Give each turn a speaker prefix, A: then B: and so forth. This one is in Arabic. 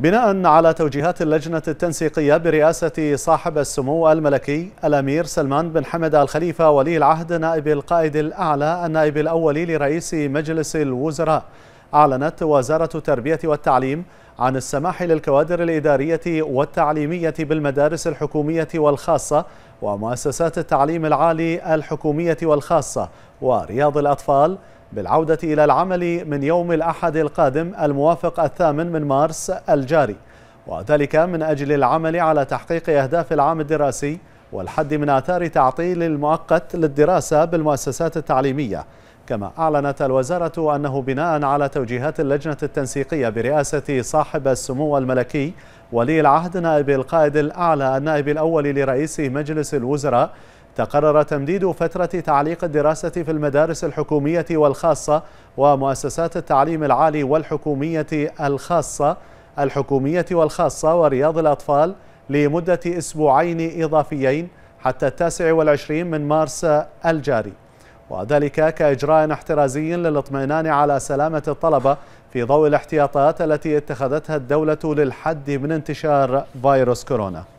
A: بناء على توجيهات اللجنة التنسيقية برئاسة صاحب السمو الملكي الأمير سلمان بن حمد الخليفة ولي العهد نائب القائد الأعلى النائب الأول لرئيس مجلس الوزراء أعلنت وزارة التربية والتعليم عن السماح للكوادر الإدارية والتعليمية بالمدارس الحكومية والخاصة ومؤسسات التعليم العالي الحكومية والخاصة ورياض الأطفال بالعودة إلى العمل من يوم الأحد القادم الموافق الثامن من مارس الجاري وذلك من أجل العمل على تحقيق أهداف العام الدراسي والحد من آثار تعطيل المؤقت للدراسة بالمؤسسات التعليمية كما أعلنت الوزارة أنه بناء على توجيهات اللجنة التنسيقية برئاسة صاحب السمو الملكي ولي العهد نائب القائد الأعلى النائب الأول لرئيس مجلس الوزراء تقرر تمديد فترة تعليق الدراسة في المدارس الحكومية والخاصة ومؤسسات التعليم العالي والحكومية الخاصة الحكومية والخاصة ورياض الأطفال لمدة أسبوعين إضافيين حتى التاسع والعشرين من مارس الجاري وذلك كإجراء احترازي للاطمئنان على سلامة الطلبة في ضوء الاحتياطات التي اتخذتها الدولة للحد من انتشار فيروس كورونا